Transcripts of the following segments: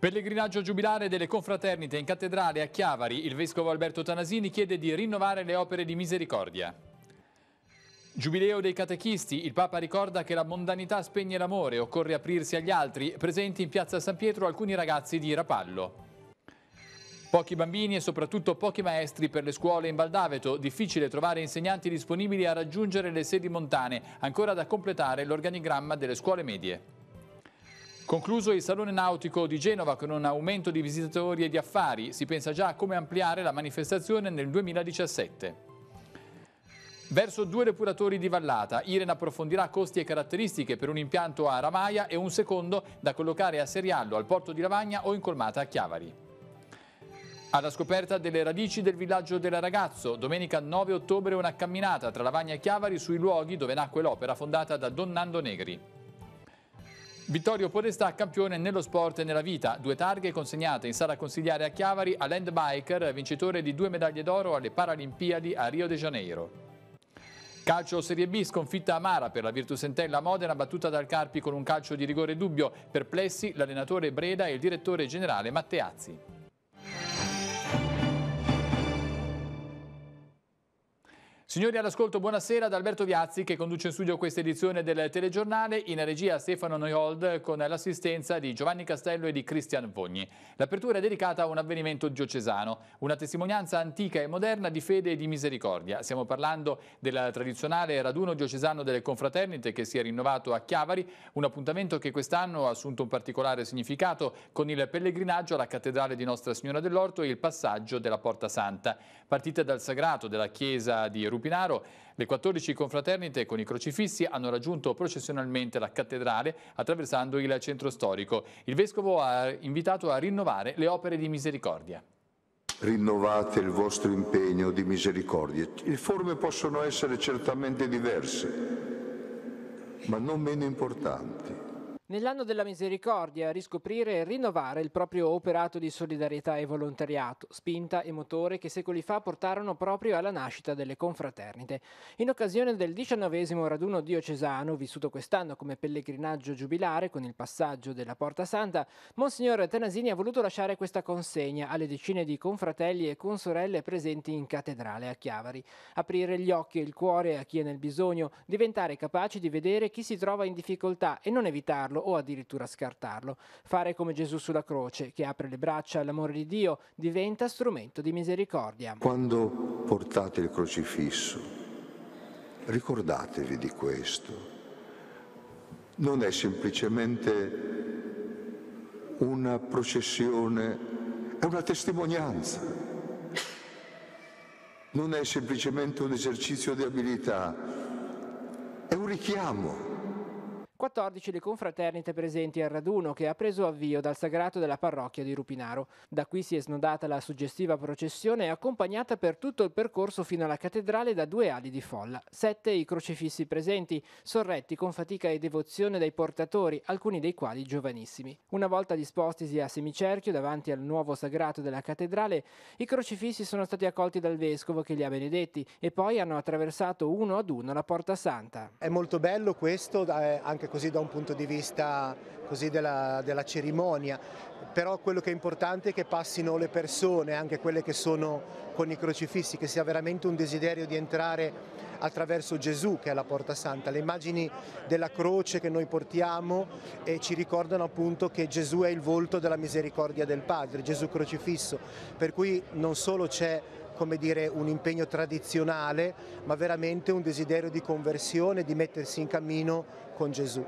Pellegrinaggio giubilare delle confraternite in cattedrale a Chiavari, il vescovo Alberto Tanasini chiede di rinnovare le opere di misericordia. Giubileo dei catechisti, il Papa ricorda che la mondanità spegne l'amore, occorre aprirsi agli altri, presenti in piazza San Pietro alcuni ragazzi di Rapallo. Pochi bambini e soprattutto pochi maestri per le scuole in Valdaveto, difficile trovare insegnanti disponibili a raggiungere le sedi montane, ancora da completare l'organigramma delle scuole medie. Concluso il Salone Nautico di Genova con un aumento di visitatori e di affari, si pensa già a come ampliare la manifestazione nel 2017. Verso due depuratori di Vallata, Irene approfondirà costi e caratteristiche per un impianto a Ramaia e un secondo da collocare a Seriallo, al porto di Lavagna o in colmata a Chiavari. Alla scoperta delle radici del villaggio della ragazzo, domenica 9 ottobre una camminata tra Lavagna e Chiavari sui luoghi dove nacque l'opera fondata da Don Nando Negri. Vittorio Podestà, campione nello sport e nella vita. Due targhe consegnate in sala consigliare a Chiavari a Landbiker, vincitore di due medaglie d'oro alle Paralimpiadi a Rio de Janeiro. Calcio Serie B, sconfitta amara per la Virtus Entella Modena, battuta dal Carpi con un calcio di rigore dubbio. Perplessi l'allenatore Breda e il direttore generale Matteazzi. Signori all'ascolto, buonasera ad Alberto Viazzi che conduce in studio questa edizione del telegiornale, in regia Stefano Neuhold con l'assistenza di Giovanni Castello e di Cristian Vogni. L'apertura è dedicata a un avvenimento diocesano, una testimonianza antica e moderna di fede e di misericordia. Stiamo parlando del tradizionale raduno diocesano delle confraternite che si è rinnovato a Chiavari, un appuntamento che quest'anno ha assunto un particolare significato con il pellegrinaggio alla cattedrale di Nostra Signora dell'Orto e il passaggio della Porta Santa. Partita dal sagrato della chiesa di Rubino, Lupinaro, le 14 confraternite con i crocifissi hanno raggiunto processionalmente la cattedrale attraversando il centro storico. Il Vescovo ha invitato a rinnovare le opere di misericordia rinnovate il vostro impegno di misericordia. Le forme possono essere certamente diverse, ma non meno importanti. Nell'anno della misericordia riscoprire e rinnovare il proprio operato di solidarietà e volontariato, spinta e motore che secoli fa portarono proprio alla nascita delle confraternite. In occasione del diciannovesimo raduno diocesano, vissuto quest'anno come pellegrinaggio giubilare con il passaggio della Porta Santa, Monsignor Tenasini ha voluto lasciare questa consegna alle decine di confratelli e consorelle presenti in cattedrale a Chiavari. Aprire gli occhi e il cuore a chi è nel bisogno, diventare capaci di vedere chi si trova in difficoltà e non evitarlo rifiutarlo o addirittura scartarlo. Fare come Gesù sulla croce, che apre le braccia all'amore di Dio, diventa strumento di misericordia. Quando portate il crocifisso, ricordatevi di questo. Non è semplicemente una processione, è una testimonianza. Non è semplicemente un esercizio di abilità, è un richiamo 14 le confraternite presenti al raduno che ha preso avvio dal sagrato della parrocchia di Rupinaro. Da qui si è snodata la suggestiva processione accompagnata per tutto il percorso fino alla cattedrale da due ali di folla. Sette i crocifissi presenti, sorretti con fatica e devozione dai portatori, alcuni dei quali giovanissimi. Una volta dispostisi a semicerchio davanti al nuovo sagrato della cattedrale, i crocifissi sono stati accolti dal vescovo che li ha benedetti e poi hanno attraversato uno ad uno la porta santa. È molto bello questo, eh, anche così da un punto di vista della, della cerimonia, però quello che è importante è che passino le persone, anche quelle che sono con i crocifissi, che sia veramente un desiderio di entrare attraverso Gesù che è la porta santa. Le immagini della croce che noi portiamo eh, ci ricordano appunto che Gesù è il volto della misericordia del Padre, Gesù crocifisso, per cui non solo c'è come dire, un impegno tradizionale, ma veramente un desiderio di conversione, di mettersi in cammino con Gesù.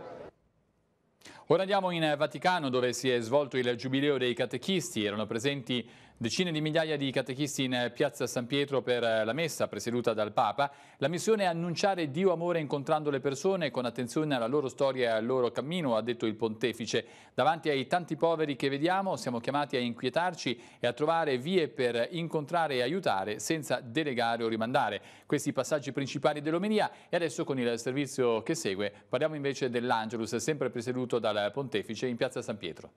Ora andiamo in Vaticano dove si è svolto il Giubileo dei Catechisti, erano presenti Decine di migliaia di catechisti in eh, piazza San Pietro per eh, la messa presieduta dal Papa. La missione è annunciare Dio amore incontrando le persone con attenzione alla loro storia e al loro cammino, ha detto il pontefice. Davanti ai tanti poveri che vediamo siamo chiamati a inquietarci e a trovare vie per incontrare e aiutare senza delegare o rimandare. Questi i passaggi principali dell'Omenia e adesso con il servizio che segue parliamo invece dell'Angelus, sempre presieduto dal pontefice in piazza San Pietro.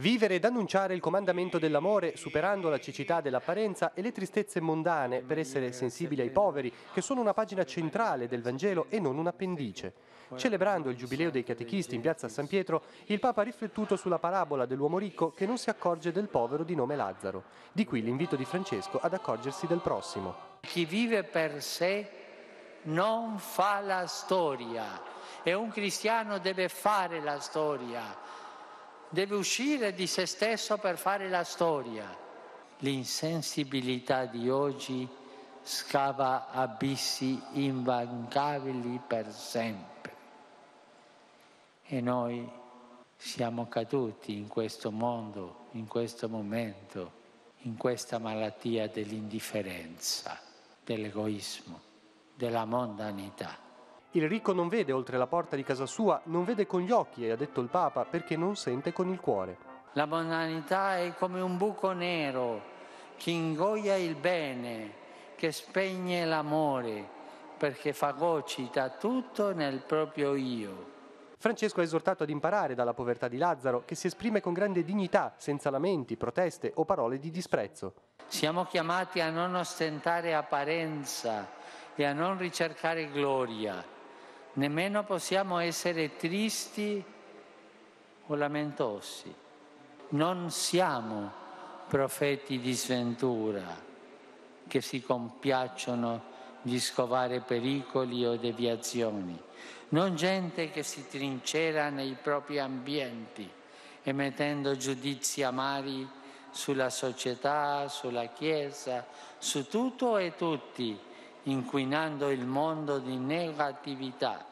Vivere ed annunciare il comandamento dell'amore, superando la cecità dell'apparenza e le tristezze mondane per essere sensibili ai poveri, che sono una pagina centrale del Vangelo e non un appendice. Celebrando il Giubileo dei Catechisti in piazza San Pietro, il Papa ha riflettuto sulla parabola dell'uomo ricco che non si accorge del povero di nome Lazzaro. Di qui l'invito di Francesco ad accorgersi del prossimo. Chi vive per sé non fa la storia e un cristiano deve fare la storia deve uscire di se stesso per fare la storia. L'insensibilità di oggi scava abissi imvancabili per sempre. E noi siamo caduti in questo mondo, in questo momento, in questa malattia dell'indifferenza, dell'egoismo, della mondanità. Il ricco non vede oltre la porta di casa sua, non vede con gli occhi, ha detto il Papa, perché non sente con il cuore. La banalità è come un buco nero che ingoia il bene, che spegne l'amore, perché fagocita tutto nel proprio io. Francesco è esortato ad imparare dalla povertà di Lazzaro, che si esprime con grande dignità, senza lamenti, proteste o parole di disprezzo. Siamo chiamati a non ostentare apparenza e a non ricercare gloria nemmeno possiamo essere tristi o lamentosi. Non siamo profeti di sventura che si compiacciono di scovare pericoli o deviazioni, non gente che si trincera nei propri ambienti emettendo giudizi amari sulla società, sulla Chiesa, su tutto e tutti inquinando il mondo di negatività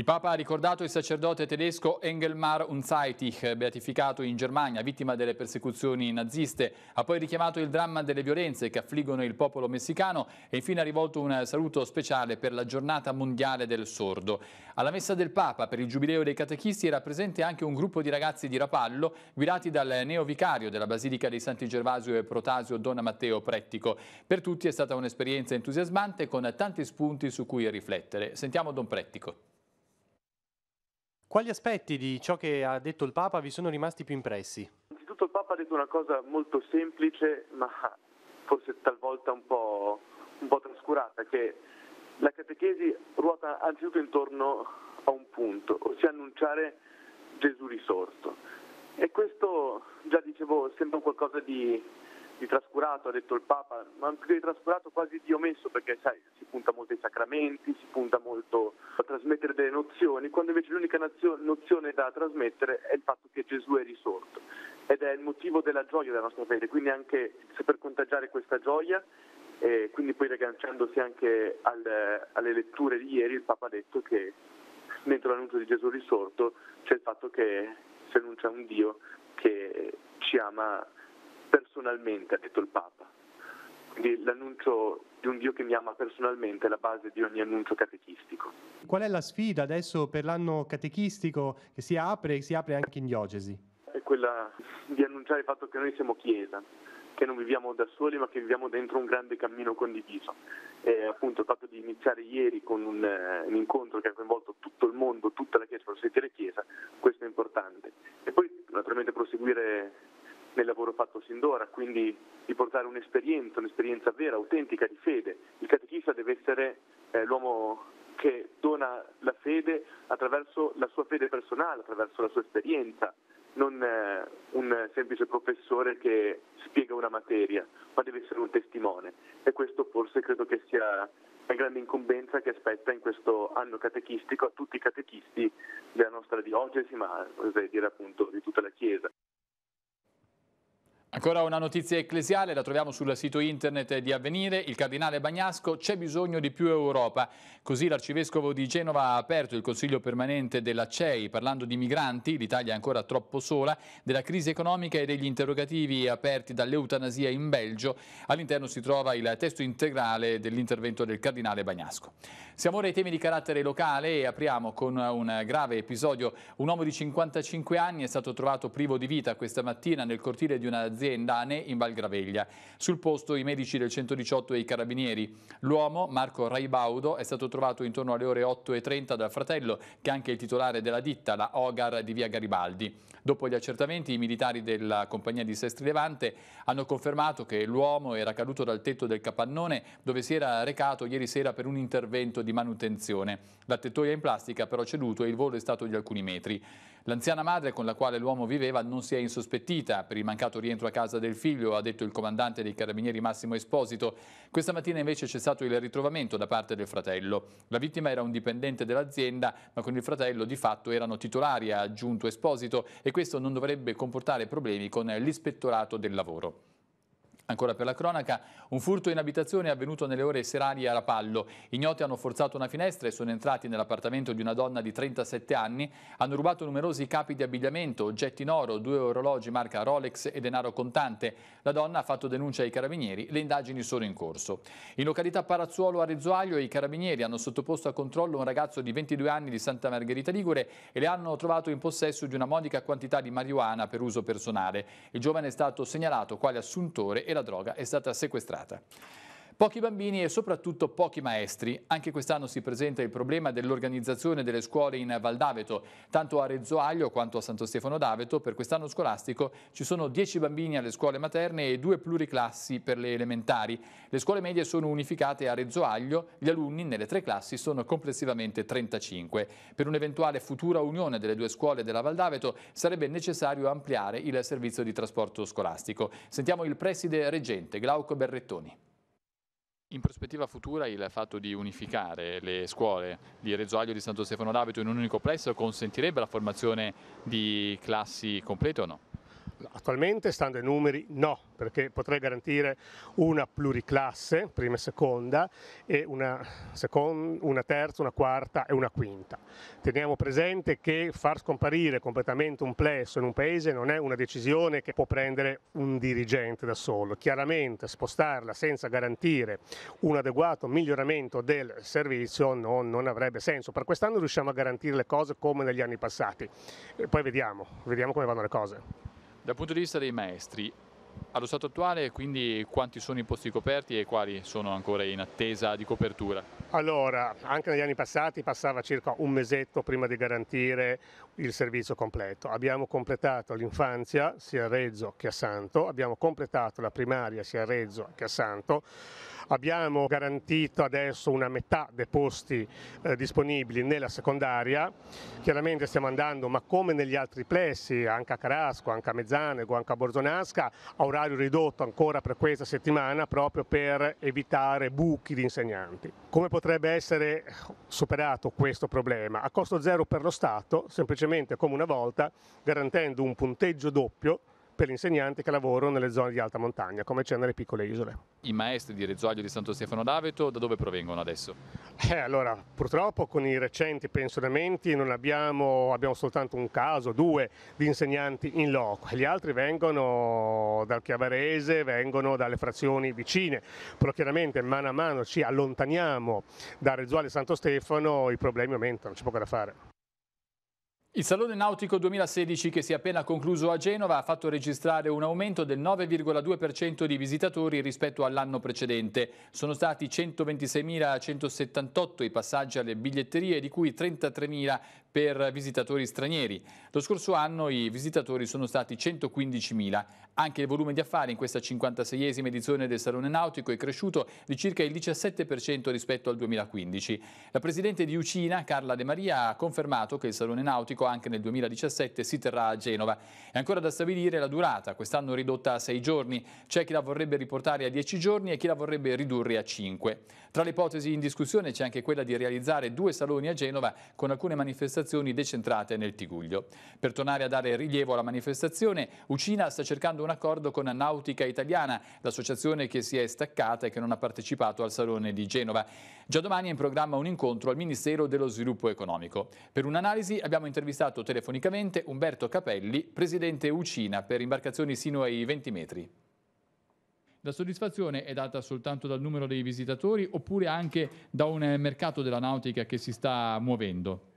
il Papa ha ricordato il sacerdote tedesco Engelmar Unzeitig, beatificato in Germania, vittima delle persecuzioni naziste. Ha poi richiamato il dramma delle violenze che affliggono il popolo messicano e infine ha rivolto un saluto speciale per la giornata mondiale del sordo. Alla messa del Papa per il giubileo dei catechisti era presente anche un gruppo di ragazzi di Rapallo guidati dal neovicario della Basilica dei Santi Gervasio e Protasio Don Matteo Prettico. Per tutti è stata un'esperienza entusiasmante con tanti spunti su cui riflettere. Sentiamo Don Prettico. Quali aspetti di ciò che ha detto il Papa vi sono rimasti più impressi? Innanzitutto il Papa ha detto una cosa molto semplice, ma forse talvolta un po', un po trascurata, che la catechesi ruota anzitutto intorno a un punto, ossia annunciare Gesù risorto. E questo, già dicevo, sembra qualcosa di di trascurato, ha detto il Papa, ma più di trascurato quasi di omesso perché sai, si punta molto ai sacramenti, si punta molto a trasmettere delle nozioni, quando invece l'unica nozione da trasmettere è il fatto che Gesù è risorto ed è il motivo della gioia della nostra fede, quindi anche per contagiare questa gioia e quindi poi ragganciandosi anche al, alle letture di ieri il Papa ha detto che dentro l'annuncio di Gesù risorto c'è il fatto che si annuncia un Dio che ci ama personalmente, ha detto il Papa. Quindi l'annuncio di un Dio che mi ama personalmente è la base di ogni annuncio catechistico. Qual è la sfida adesso per l'anno catechistico che si apre e si apre anche in diocesi? È quella di annunciare il fatto che noi siamo Chiesa, che non viviamo da soli ma che viviamo dentro un grande cammino condiviso. E appunto il fatto di iniziare ieri con un, eh, un incontro che ha coinvolto tutto il mondo, tutta la Chiesa, per sentire Chiesa, questo è importante. E poi naturalmente proseguire nel lavoro fatto sin d'ora, quindi di portare un'esperienza, un'esperienza vera, autentica, di fede. Il catechista deve essere eh, l'uomo che dona la fede attraverso la sua fede personale, attraverso la sua esperienza, non eh, un semplice professore che spiega una materia, ma deve essere un testimone. E questo forse credo che sia la grande incombenza che aspetta in questo anno catechistico a tutti i catechisti della nostra diocesi, ma oserei dire appunto di tutta la Chiesa. Ancora una notizia ecclesiale, la troviamo sul sito internet di Avvenire, il cardinale Bagnasco, c'è bisogno di più Europa. Così l'arcivescovo di Genova ha aperto il consiglio permanente della CEI parlando di migranti, l'Italia è ancora troppo sola, della crisi economica e degli interrogativi aperti dall'eutanasia in Belgio. All'interno si trova il testo integrale dell'intervento del cardinale Bagnasco. Siamo ora ai temi di carattere locale e apriamo con un grave episodio. Un uomo di 55 anni è stato trovato privo di vita questa mattina nel cortile di una azienda ANE in Valgraveglia. Sul posto i medici del 118 e i carabinieri. L'uomo, Marco Raibaudo, è stato trovato intorno alle ore 8.30 dal fratello, che è anche il titolare della ditta, la Ogar di via Garibaldi. Dopo gli accertamenti, i militari della compagnia di Sestri Levante hanno confermato che l'uomo era caduto dal tetto del capannone dove si era recato ieri sera per un intervento di manutenzione. La tettoia in plastica però ceduto e il volo è stato di alcuni metri. L'anziana madre con la quale l'uomo viveva non si è insospettita per il mancato rientro a casa del figlio, ha detto il comandante dei carabinieri Massimo Esposito. Questa mattina invece c'è stato il ritrovamento da parte del fratello. La vittima era un dipendente dell'azienda, ma con il fratello di fatto erano titolari, ha aggiunto Esposito, e questo non dovrebbe comportare problemi con l'ispettorato del lavoro. Ancora per la cronaca, un furto in abitazione è avvenuto nelle ore serali a Rapallo. Ignoti hanno forzato una finestra e sono entrati nell'appartamento di una donna di 37 anni. Hanno rubato numerosi capi di abbigliamento, oggetti in oro, due orologi marca Rolex e denaro contante. La donna ha fatto denuncia ai carabinieri, le indagini sono in corso. In località Parazzuolo a Rezzoaglio i carabinieri hanno sottoposto a controllo un ragazzo di 22 anni di Santa Margherita Ligure e le hanno trovato in possesso di una modica quantità di marijuana per uso personale. Il giovane è stato segnalato quale assuntore e la droga è stata sequestrata. Pochi bambini e soprattutto pochi maestri. Anche quest'anno si presenta il problema dell'organizzazione delle scuole in Valdaveto. Tanto a Rezzoaglio quanto a Santo Stefano d'Aveto per quest'anno scolastico ci sono 10 bambini alle scuole materne e due pluriclassi per le elementari. Le scuole medie sono unificate a Rezzoaglio, gli alunni nelle tre classi sono complessivamente 35. Per un'eventuale futura unione delle due scuole della Valdaveto sarebbe necessario ampliare il servizio di trasporto scolastico. Sentiamo il preside reggente Glauco Berrettoni. In prospettiva futura il fatto di unificare le scuole di Rezzoaglio e di Santo Stefano d'Abito in un unico plesso consentirebbe la formazione di classi complete o no? Attualmente, stando ai numeri, no, perché potrei garantire una pluriclasse, prima e seconda, e una, seconda, una terza, una quarta e una quinta. Teniamo presente che far scomparire completamente un plesso in un paese non è una decisione che può prendere un dirigente da solo. Chiaramente spostarla senza garantire un adeguato miglioramento del servizio non, non avrebbe senso. Per quest'anno riusciamo a garantire le cose come negli anni passati. E poi vediamo, vediamo come vanno le cose. Dal punto di vista dei maestri, allo stato attuale quindi quanti sono i posti coperti e quali sono ancora in attesa di copertura? Allora, anche negli anni passati passava circa un mesetto prima di garantire il servizio completo. Abbiamo completato l'infanzia sia a Rezzo che a Santo, abbiamo completato la primaria sia a Rezzo che a Santo, Abbiamo garantito adesso una metà dei posti eh, disponibili nella secondaria, chiaramente stiamo andando, ma come negli altri plessi, anche a Carasco, anche a Mezzanego, anche a Borzonasca, a orario ridotto ancora per questa settimana proprio per evitare buchi di insegnanti. Come potrebbe essere superato questo problema? A costo zero per lo Stato, semplicemente come una volta, garantendo un punteggio doppio per gli insegnanti che lavorano nelle zone di alta montagna, come c'è nelle piccole isole. I maestri di Rezzoglio di Santo Stefano d'Aveto da dove provengono adesso? Eh, allora, purtroppo con i recenti pensionamenti non abbiamo, abbiamo soltanto un caso, due di insegnanti in loco, gli altri vengono dal Chiavarese, vengono dalle frazioni vicine, però chiaramente mano a mano ci allontaniamo da Rezzoglio di Santo Stefano i problemi aumentano, c'è poco da fare. Il Salone Nautico 2016 che si è appena concluso a Genova ha fatto registrare un aumento del 9,2% di visitatori rispetto all'anno precedente. Sono stati 126.178 i passaggi alle biglietterie di cui 33.000 per visitatori stranieri. Lo scorso anno i visitatori sono stati 115.000. Anche il volume di affari in questa 56esima edizione del Salone Nautico è cresciuto di circa il 17% rispetto al 2015. La presidente di Ucina, Carla De Maria, ha confermato che il Salone Nautico Olimpico anche nel 2017 si terrà a Genova. È ancora da stabilire la durata, quest'anno ridotta a 6 giorni. C'è chi la vorrebbe riportare a 10 giorni e chi la vorrebbe ridurre a 5. Tra le ipotesi in discussione c'è anche quella di realizzare due saloni a Genova con alcune manifestazioni decentrate nel Tiguglio. Per tornare a dare rilievo alla manifestazione, Ucina sta cercando un accordo con Nautica Italiana, l'associazione che si è staccata e che non ha partecipato al Salone di Genova. Già domani è in programma un incontro al Ministero dello Sviluppo Economico. Per un'analisi abbiamo intervistato intervistato telefonicamente Umberto Capelli, presidente Ucina per imbarcazioni sino ai 20 metri. La soddisfazione è data soltanto dal numero dei visitatori oppure anche da un eh, mercato della nautica che si sta muovendo?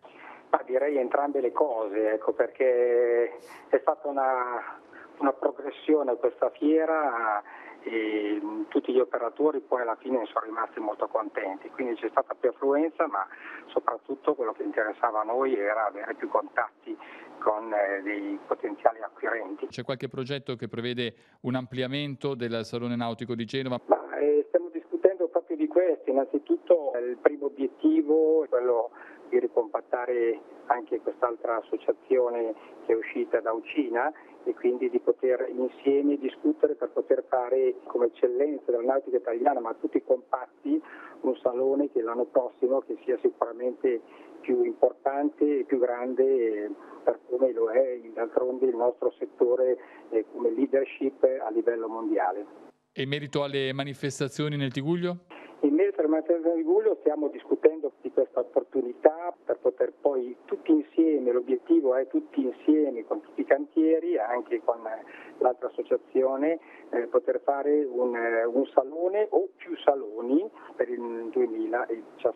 Ma direi entrambe le cose, ecco, perché è stata una, una progressione questa fiera e mm, tutti gli operatori poi alla fine sono rimasti molto contenti, quindi c'è stata più affluenza ma soprattutto quello che interessava a noi era avere più contatti con eh, dei potenziali acquirenti. C'è qualche progetto che prevede un ampliamento del Salone Nautico di Genova? Ma, eh, stiamo discutendo proprio di questo, innanzitutto eh, il primo obiettivo è quello di ricompattare anche quest'altra associazione che è uscita da Ucina e quindi di poter insieme discutere per poter fare come eccellenza della nautica italiana, ma tutti compatti, un salone che l'anno prossimo che sia sicuramente più importante e più grande eh, per come lo è d'altronde il nostro settore eh, come leadership a livello mondiale. E in merito alle manifestazioni nel Tiguglio? In merito alla manutenzione di Guglio stiamo discutendo di questa opportunità per poter poi tutti insieme, l'obiettivo è tutti insieme con tutti i cantieri, anche con eh, l'altra associazione, eh, poter fare un, eh, un salone o più saloni per il 2017.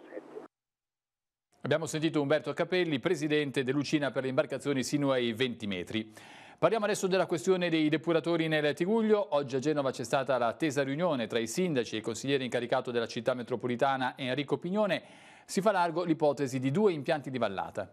Abbiamo sentito Umberto Capelli, presidente dell'Ucina per le imbarcazioni sino ai 20 metri. Parliamo adesso della questione dei depuratori nel Tiguglio. Oggi a Genova c'è stata l'attesa riunione tra i sindaci e il consigliere incaricato della città metropolitana Enrico Pignone. Si fa largo l'ipotesi di due impianti di vallata.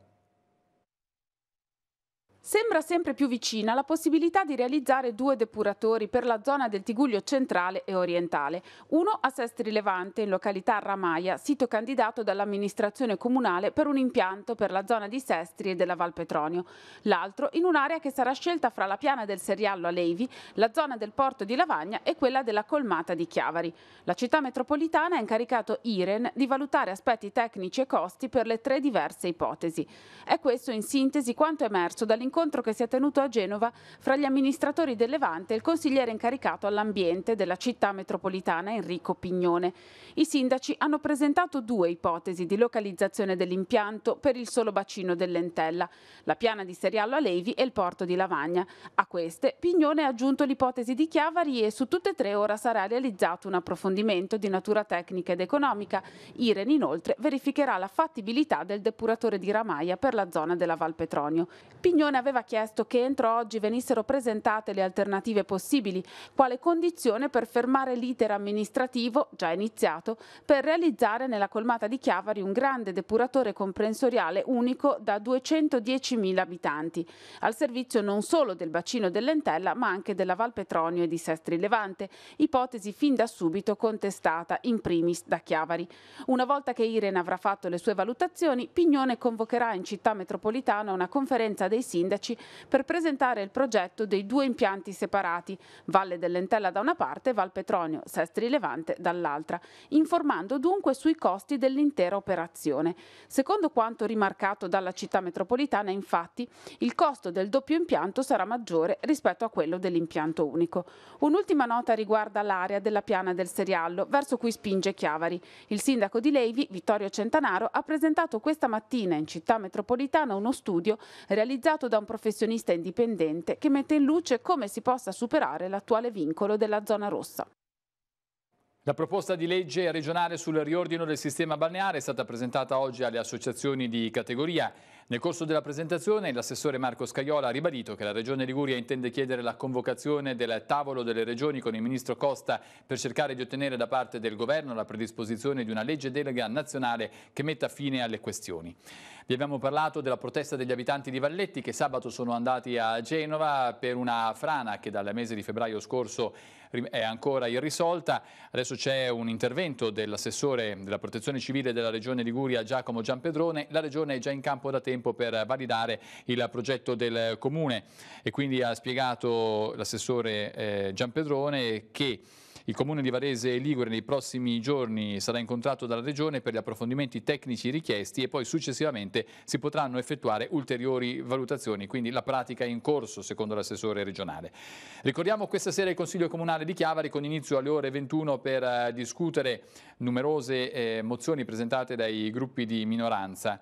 Sembra sempre più vicina la possibilità di realizzare due depuratori per la zona del Tiguglio centrale e orientale, uno a Sestri Levante in località Ramaia, sito candidato dall'amministrazione comunale per un impianto per la zona di Sestri e della Val Petronio, l'altro in un'area che sarà scelta fra la piana del Seriallo a Levi, la zona del porto di Lavagna e quella della colmata di Chiavari. La città metropolitana ha incaricato IREN di valutare aspetti tecnici e costi per le tre diverse ipotesi. È questo in sintesi quanto emerso dall'incontro l'incontro che si è tenuto a Genova fra gli amministratori del Levante e il consigliere incaricato all'ambiente della città metropolitana Enrico Pignone. I sindaci hanno presentato due ipotesi di localizzazione dell'impianto per il solo bacino dell'Entella, la piana di Seriallo a Levi e il porto di Lavagna. A queste Pignone ha aggiunto l'ipotesi di Chiavari e su tutte e tre ora sarà realizzato un approfondimento di natura tecnica ed economica. IREN inoltre verificherà la fattibilità del depuratore di Ramaia per la zona della Val Petronio. Pignone aveva chiesto che entro oggi venissero presentate le alternative possibili, quale condizione per fermare l'iter amministrativo, già iniziato, per realizzare nella colmata di Chiavari un grande depuratore comprensoriale unico da 210.000 abitanti, al servizio non solo del bacino dell'Entella ma anche della Val Petronio e di Sestri Levante, ipotesi fin da subito contestata in primis da Chiavari. Una volta che Irene avrà fatto le sue valutazioni, Pignone convocherà in città metropolitana una conferenza dei sindaci sindaci per presentare il progetto dei due impianti separati, Valle dell'Entella da una parte e Val Petronio, Sestri Levante dall'altra, informando dunque sui costi dell'intera operazione. Secondo quanto rimarcato dalla città metropolitana, infatti, il costo del doppio impianto sarà maggiore rispetto a quello dell'impianto unico. Un'ultima nota riguarda l'area della piana del Seriallo, verso cui spinge Chiavari. Il sindaco di Levi, Vittorio Centanaro, ha presentato questa mattina in città metropolitana uno studio realizzato da un un professionista indipendente che mette in luce come si possa superare l'attuale vincolo della zona rossa. La proposta di legge regionale sul riordino del sistema balneare è stata presentata oggi alle associazioni di categoria. Nel corso della presentazione l'assessore Marco Scaiola ha ribadito che la Regione Liguria intende chiedere la convocazione del tavolo delle regioni con il Ministro Costa per cercare di ottenere da parte del Governo la predisposizione di una legge delega nazionale che metta fine alle questioni. Vi abbiamo parlato della protesta degli abitanti di Valletti che sabato sono andati a Genova per una frana che dal mese di febbraio scorso è ancora irrisolta. Adesso c'è un intervento dell'assessore della protezione civile della regione Liguria Giacomo Giampedrone. La regione è già in campo da tempo per validare il progetto del comune e quindi ha spiegato l'assessore eh, Giampedrone che il Comune di Varese e Ligure nei prossimi giorni sarà incontrato dalla Regione per gli approfondimenti tecnici richiesti e poi successivamente si potranno effettuare ulteriori valutazioni, quindi la pratica è in corso secondo l'assessore regionale. Ricordiamo questa sera il Consiglio Comunale di Chiavari con inizio alle ore 21 per eh, discutere numerose eh, mozioni presentate dai gruppi di minoranza.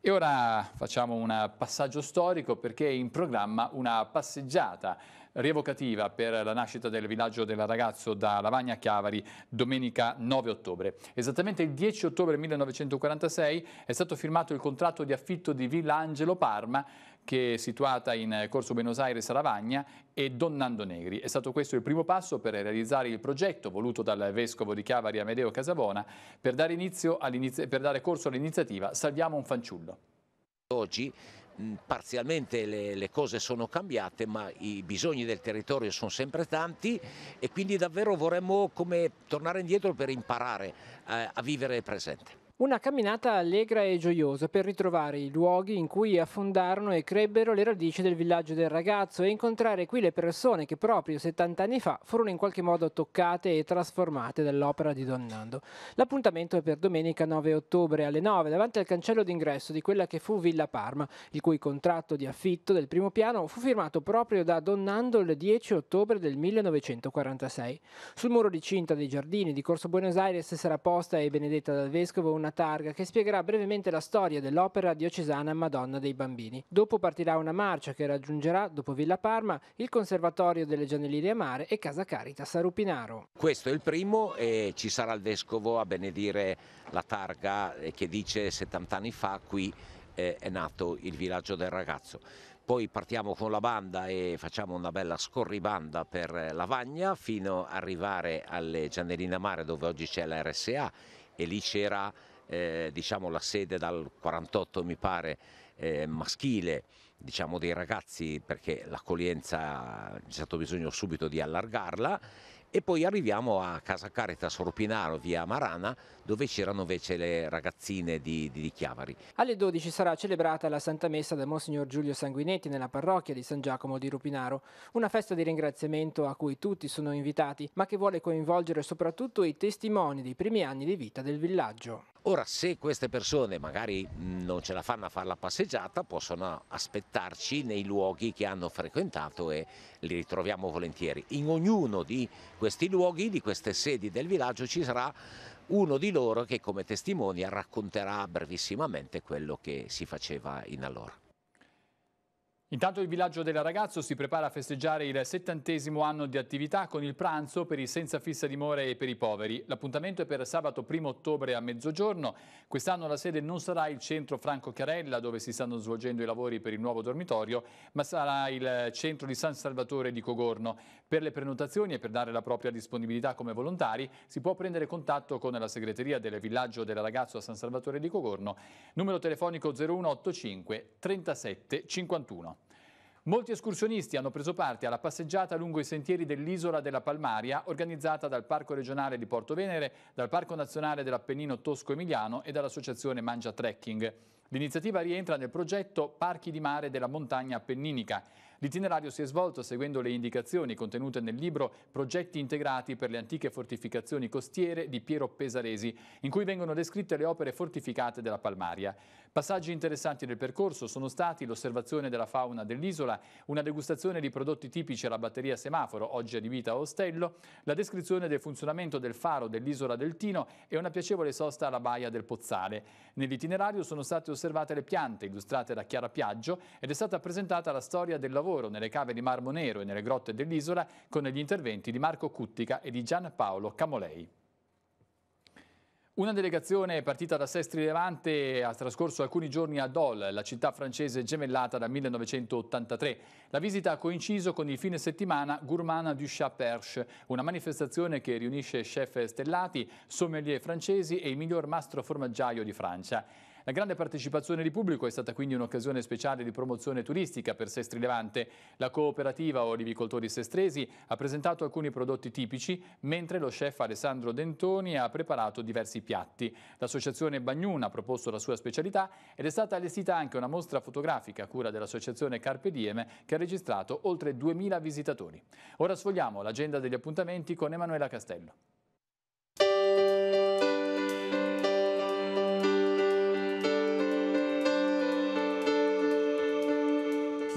E ora facciamo un passaggio storico perché è in programma una passeggiata rievocativa per la nascita del villaggio del ragazzo da Lavagna a Chiavari domenica 9 ottobre. Esattamente il 10 ottobre 1946 è stato firmato il contratto di affitto di Villa Angelo Parma che è situata in Corso Buenos Aires a Lavagna e Donnando Negri. È stato questo il primo passo per realizzare il progetto voluto dal vescovo di Chiavari Amedeo Casavona per dare, all per dare corso all'iniziativa Salviamo un fanciullo. Oggi Mm, parzialmente le, le, cose sono cambiate ma i bisogni del territorio sono sempre tanti e quindi davvero vorremmo tornare indietro per imparare eh, a vivere il presente. Una camminata allegra e gioiosa per ritrovare i luoghi in cui affondarono e crebbero le radici del villaggio del ragazzo e incontrare qui le persone che proprio 70 anni fa furono in qualche modo toccate e trasformate dall'opera di Donnando. L'appuntamento è per domenica 9 ottobre alle 9 davanti al cancello d'ingresso di quella che fu Villa Parma, il cui contratto di affitto del primo piano fu firmato proprio da Donnando il 10 ottobre del 1946. Sul muro di cinta dei giardini di Corso Buenos Aires sarà posta e benedetta dal vescovo una una targa che spiegherà brevemente la storia dell'opera diocesana Madonna dei Bambini. Dopo partirà una marcia che raggiungerà, dopo Villa Parma, il Conservatorio delle Gianelliere a Mare e Casa Carita Sarupinaro. Questo è il primo e ci sarà il Vescovo a benedire la targa eh, che dice 70 anni fa qui eh, è nato il villaggio del ragazzo. Poi partiamo con la banda e facciamo una bella scorribanda per Lavagna fino ad arrivare alle Giannellina Mare dove oggi c'è la RSA e lì c'era eh, diciamo, la sede dal 48 mi pare eh, maschile diciamo, dei ragazzi perché l'accoglienza c'è stato bisogno subito di allargarla e poi arriviamo a Casa Caritas Sorpinaro via Marana dove c'erano invece le ragazzine di, di, di, Chiavari. Alle 12 sarà celebrata la Santa Messa da Monsignor Giulio Sanguinetti nella parrocchia di San Giacomo di Rupinaro, una festa di ringraziamento a cui tutti sono invitati ma che vuole coinvolgere soprattutto i testimoni dei primi anni di vita del villaggio. Ora, se queste persone magari non ce la fanno a fare la passeggiata, possono aspettarci nei luoghi che hanno frequentato e li ritroviamo volentieri. In ognuno di questi luoghi, di queste sedi del villaggio, ci sarà uno di loro che come testimonia racconterà brevissimamente quello che si faceva in allora. Intanto il villaggio del ragazzo si prepara a festeggiare il settantesimo anno di attività con il pranzo per i senza fissa dimora e per i poveri. L'appuntamento è per sabato 1 ottobre a mezzogiorno. Quest'anno la sede non sarà il centro Franco Chiarella dove si stanno svolgendo i lavori per il nuovo dormitorio, ma sarà il centro di San Salvatore di Cogorno. Per le prenotazioni e per dare la propria disponibilità come volontari si può prendere contatto con la segreteria del villaggio del ragazzo a San Salvatore di Cogorno, numero telefonico 0185 37 51. Molti escursionisti hanno preso parte alla passeggiata lungo i sentieri dell'isola della Palmaria organizzata dal Parco regionale di Porto Venere, dal Parco nazionale dell'Appennino Tosco-Emiliano e dall'associazione Mangia Trekking. L'iniziativa rientra nel progetto Parchi di mare della montagna appenninica L'itinerario si è svolto seguendo le indicazioni contenute nel libro Progetti integrati per le antiche fortificazioni costiere di Piero Pesaresi, in cui vengono descritte le opere fortificate della Palmaria. Passaggi interessanti del percorso sono stati l'osservazione della fauna dell'isola, una degustazione di prodotti tipici alla batteria semaforo, oggi adibita a ostello, la descrizione del funzionamento del faro dell'isola del Tino e una piacevole sosta alla baia del Pozzale. Nell'itinerario sono state osservate le piante, illustrate da Chiara Piaggio, ed è stata presentata la storia del lavoro lavoro nelle cave di Marmo Nero e nelle grotte dell'isola con gli interventi di Marco Cuttica e di Gianpaolo Camolei. Una delegazione partita da Sestri Levante ha trascorso alcuni giorni a Dole, la città francese gemellata dal 1983. La visita ha coinciso con il fine settimana Gourmand du Chat-Perche, una manifestazione che riunisce chef stellati, sommelier francesi e il miglior mastro formaggiaio di Francia. La grande partecipazione di pubblico è stata quindi un'occasione speciale di promozione turistica per Sestri Levante. La cooperativa Olivicoltori Sestresi ha presentato alcuni prodotti tipici, mentre lo chef Alessandro Dentoni ha preparato diversi piatti. L'associazione Bagnuna ha proposto la sua specialità ed è stata allestita anche una mostra fotografica a cura dell'associazione Carpe Diem che ha registrato oltre 2000 visitatori. Ora sfogliamo l'agenda degli appuntamenti con Emanuela Castello.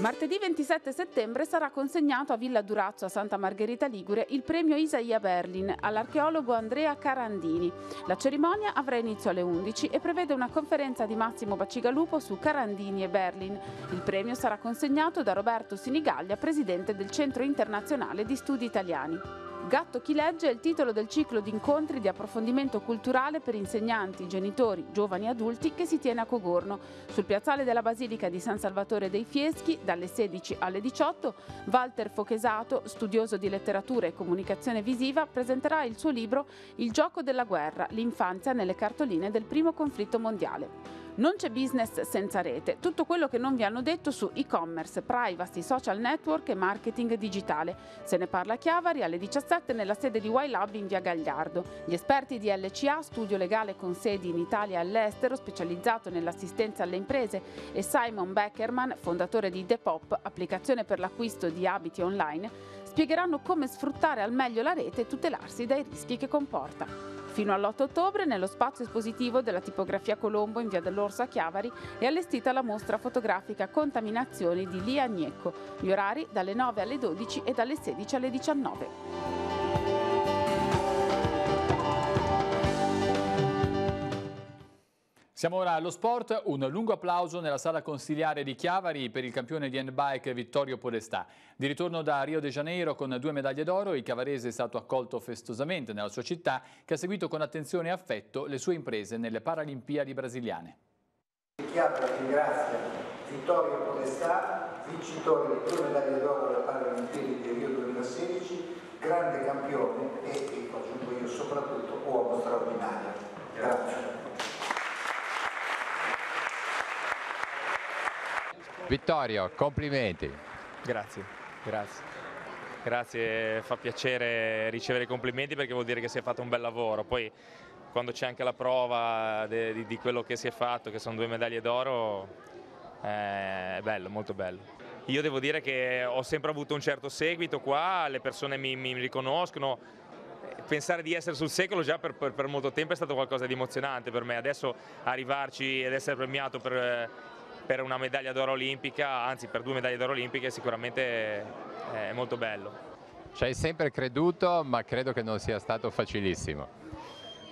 Martedì 27 settembre sarà consegnato a Villa Durazzo a Santa Margherita Ligure il premio Isaia Berlin all'archeologo Andrea Carandini. La cerimonia avrà inizio alle 11 e prevede una conferenza di Massimo Bacigalupo su Carandini e Berlin. Il premio sarà consegnato da Roberto Sinigaglia, presidente del Centro Internazionale di Studi Italiani. Gatto chi legge è il titolo del ciclo di incontri di approfondimento culturale per insegnanti, genitori, giovani e adulti che si tiene a Cogorno. Sul piazzale della Basilica di San Salvatore dei Fieschi, dalle 16 alle 18, Walter Fochesato, studioso di letteratura e comunicazione visiva, presenterà il suo libro Il gioco della guerra, l'infanzia nelle cartoline del primo conflitto mondiale. Non c'è business senza rete, tutto quello che non vi hanno detto su e-commerce, privacy, social network e marketing digitale. Se ne parla Chiavari alle 17 nella sede di YLab in via Gagliardo. Gli esperti di LCA, studio legale con sedi in Italia e all'estero, specializzato nell'assistenza alle imprese, e Simon Beckerman, fondatore di The Pop, applicazione per l'acquisto di abiti online, spiegheranno come sfruttare al meglio la rete e tutelarsi dai rischi che comporta. Fino all'8 ottobre, nello spazio espositivo della tipografia Colombo in via dell'Orso a Chiavari, è allestita la mostra fotografica Contaminazioni di Lia Gnecco. Gli orari dalle 9 alle 12 e dalle 16 alle 19. Siamo ora allo sport, un lungo applauso nella sala consiliare di Chiavari per il campione di handbike Vittorio Podestà. Di ritorno da Rio de Janeiro con due medaglie d'oro, il cavarese è stato accolto festosamente nella sua città che ha seguito con attenzione e affetto le sue imprese nelle Paralimpiadi brasiliane. Chiavari ringrazia Vittorio Podestà, vincitore di due medaglie d'oro alle Paralimpiadi di Rio 2016, grande campione e, dico aggiungo io, soprattutto uomo straordinario. Grazie. Vittorio, complimenti. Grazie, grazie. Grazie, fa piacere ricevere i complimenti perché vuol dire che si è fatto un bel lavoro. Poi quando c'è anche la prova di, di, quello che si è fatto, che sono due medaglie d'oro, eh, è bello, molto bello. Io devo dire che ho sempre avuto un certo seguito qua, le persone mi, mi riconoscono, pensare di essere sul secolo già per, per, per, molto tempo è stato qualcosa di emozionante per me, adesso arrivarci ed essere premiato per, per una medaglia d'oro olimpica, anzi per due medaglie d'oro olimpiche sicuramente eh, è molto bello. Ci hai sempre creduto, ma credo che non sia stato facilissimo.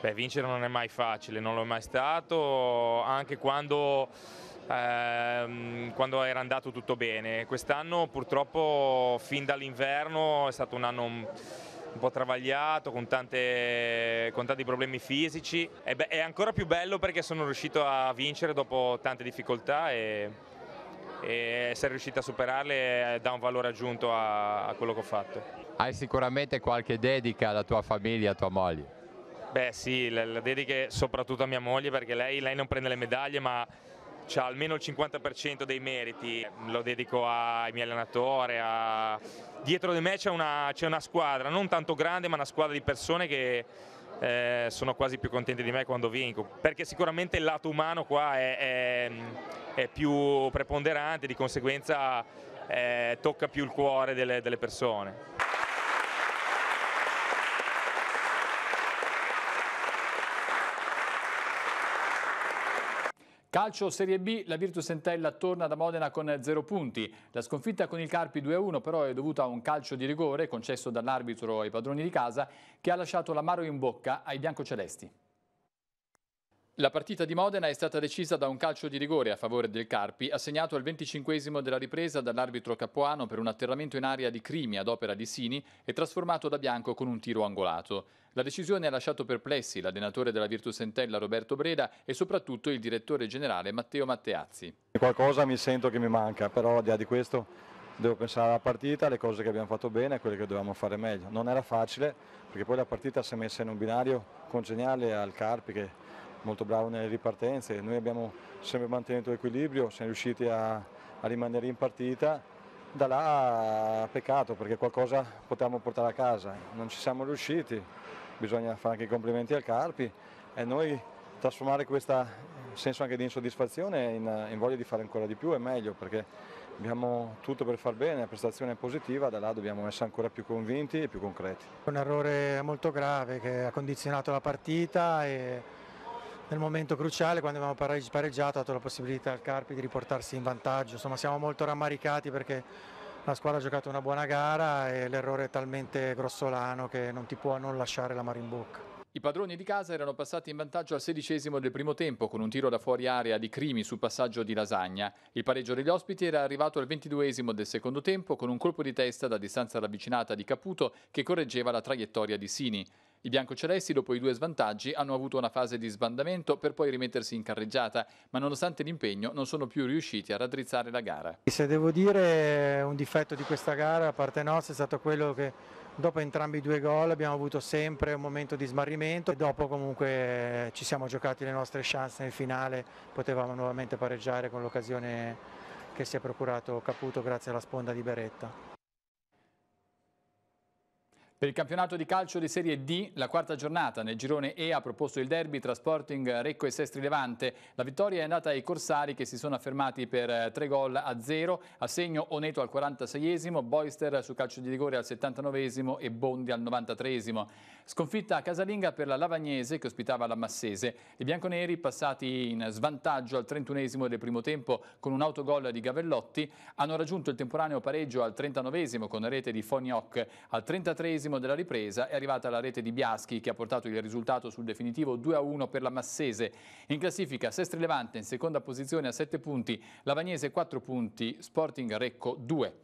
Beh, vincere non è mai facile, non lo è mai stato, anche quando, ehm, quando era andato tutto bene. Quest'anno purtroppo fin dall'inverno è stato un anno un po' travagliato, con, tante, con tanti problemi fisici. E beh, è ancora più bello perché sono riuscito a vincere dopo tante difficoltà e, e essere riuscito a superarle dà un valore aggiunto a, a quello che ho fatto. Hai sicuramente qualche dedica alla tua famiglia, a tua moglie? Beh sì, le, le dediche soprattutto a mia moglie perché lei, lei non prende le medaglie ma ha almeno il 50% dei meriti, lo dedico ai miei allenatori, a... dietro di me c'è una, una, squadra, non tanto grande ma una squadra di persone che eh, sono quasi più contenti di me quando vinco, perché sicuramente il lato umano qua è, è, è più preponderante, di conseguenza eh, tocca più il cuore delle, delle persone. Calcio Serie B, la Virtus Entella torna da Modena con 0 punti. La sconfitta con il Carpi 2-1 però è dovuta a un calcio di rigore concesso dall'arbitro ai padroni di casa che ha lasciato l'amaro in bocca ai biancocelesti. La partita di Modena è stata decisa da un calcio di rigore a favore del Carpi, assegnato al 25 della ripresa dall'arbitro Capuano per un atterramento in aria di Crimi ad opera di Sini e trasformato da bianco con un tiro angolato. La decisione ha lasciato perplessi l'allenatore della Virtus Entella Roberto Breda e soprattutto il direttore generale Matteo Matteazzi. Qualcosa mi sento che mi manca, però al di là di questo devo pensare alla partita, alle cose che abbiamo fatto bene e quelle che dovevamo fare meglio. Non era facile perché poi la partita si è messa in un binario congeniale al Carpi che molto bravo nelle ripartenze, noi abbiamo sempre mantenuto l'equilibrio, siamo riusciti a, a rimanere in partita, da là peccato perché qualcosa potevamo portare a casa, non ci siamo riusciti, bisogna fare anche i complimenti al Carpi e noi trasformare questo senso anche di insoddisfazione in, in, voglia di fare ancora di più è meglio perché abbiamo tutto per far bene, la prestazione è positiva, da là dobbiamo essere ancora più convinti e più concreti. Un errore molto grave che ha condizionato la partita e nel momento cruciale quando abbiamo pareggiato ha dato la possibilità al Carpi di riportarsi in vantaggio. Insomma siamo molto rammaricati perché la squadra ha giocato una buona gara e l'errore è talmente grossolano che non ti può non lasciare la mare in bocca. I padroni di casa erano passati in vantaggio al sedicesimo del primo tempo con un tiro da fuori area di Crimi sul passaggio di Lasagna. Il pareggio degli ospiti era arrivato al ventiduesimo del secondo tempo con un colpo di testa da distanza ravvicinata di Caputo che correggeva la traiettoria di Sini. I biancocelesti, dopo i due svantaggi, hanno avuto una fase di sbandamento per poi rimettersi in carreggiata, ma nonostante l'impegno non sono più riusciti a raddrizzare la gara. Se devo dire un difetto di questa gara, a parte nostra, è stato quello che dopo entrambi i due gol abbiamo avuto sempre un momento di smarrimento e dopo comunque ci siamo giocati le nostre chance nel finale, potevamo nuovamente pareggiare con l'occasione che si è procurato Caputo grazie alla sponda di Beretta. Per il campionato di calcio di Serie D, la quarta giornata nel girone E ha proposto il derby tra Sporting Recco e Sestri Levante. La vittoria è andata ai Corsari che si sono affermati per 3 eh, gol a 0, a segno Oneto al 46esimo, Boister su calcio di rigore al 79esimo e Bondi al 93esimo. Sconfitta a casalinga per la Lavagnese che ospitava la Massese. I bianconeri passati in svantaggio al 31esimo del primo tempo con un autogol di Gavellotti hanno raggiunto il temporaneo pareggio al 39esimo con rete di Fognoc al 33esimo all'undicesimo della ripresa è arrivata la rete di Biaschi che ha portato il risultato sul definitivo 2-1 per la Massese. In classifica Sestri Levante in seconda posizione a 7 punti, Lavagnese 4 punti, Sporting Recco 2.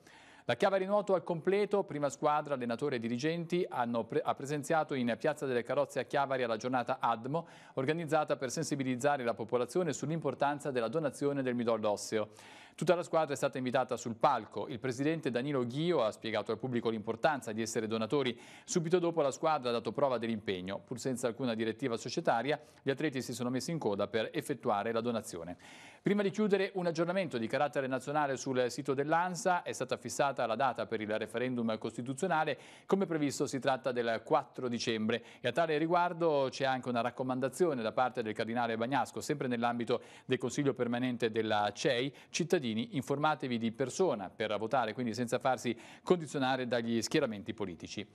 La Chiava nuoto al completo, prima squadra, allenatore e dirigenti hanno pre ha presenziato in Piazza delle Carrozze a Chiavari alla giornata ADMO, organizzata per sensibilizzare la popolazione sull'importanza della donazione del midollo osseo. Tutta la squadra è stata invitata sul palco. Il presidente Danilo Ghio ha spiegato al pubblico l'importanza di essere donatori. Subito dopo la squadra ha dato prova dell'impegno. Pur senza alcuna direttiva societaria, gli atleti si sono messi in coda per effettuare la donazione. Prima di chiudere, un aggiornamento di carattere nazionale sul sito dell'ANSA. È stata fissata la data per il referendum costituzionale. Come previsto si tratta del 4 dicembre. E a tale riguardo c'è anche una raccomandazione da parte del cardinale Bagnasco, sempre nell'ambito del Consiglio permanente della CEI, cittadini cittadini, informatevi di persona per votare, quindi senza farsi condizionare dagli schieramenti politici.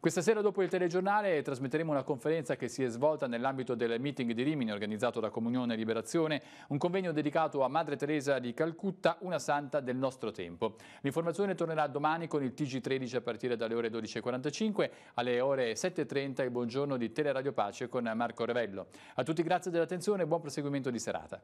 Questa sera dopo il telegiornale trasmetteremo una conferenza che si è svolta nell'ambito del meeting di Rimini organizzato da Comunione e Liberazione, un convegno dedicato a Madre Teresa di Calcutta, una santa del nostro tempo. L'informazione tornerà domani con il TG13 a partire dalle ore 12.45 alle ore 7.30 il buongiorno di Teleradio Pace con Marco Revello. A tutti grazie dell'attenzione e buon proseguimento di serata.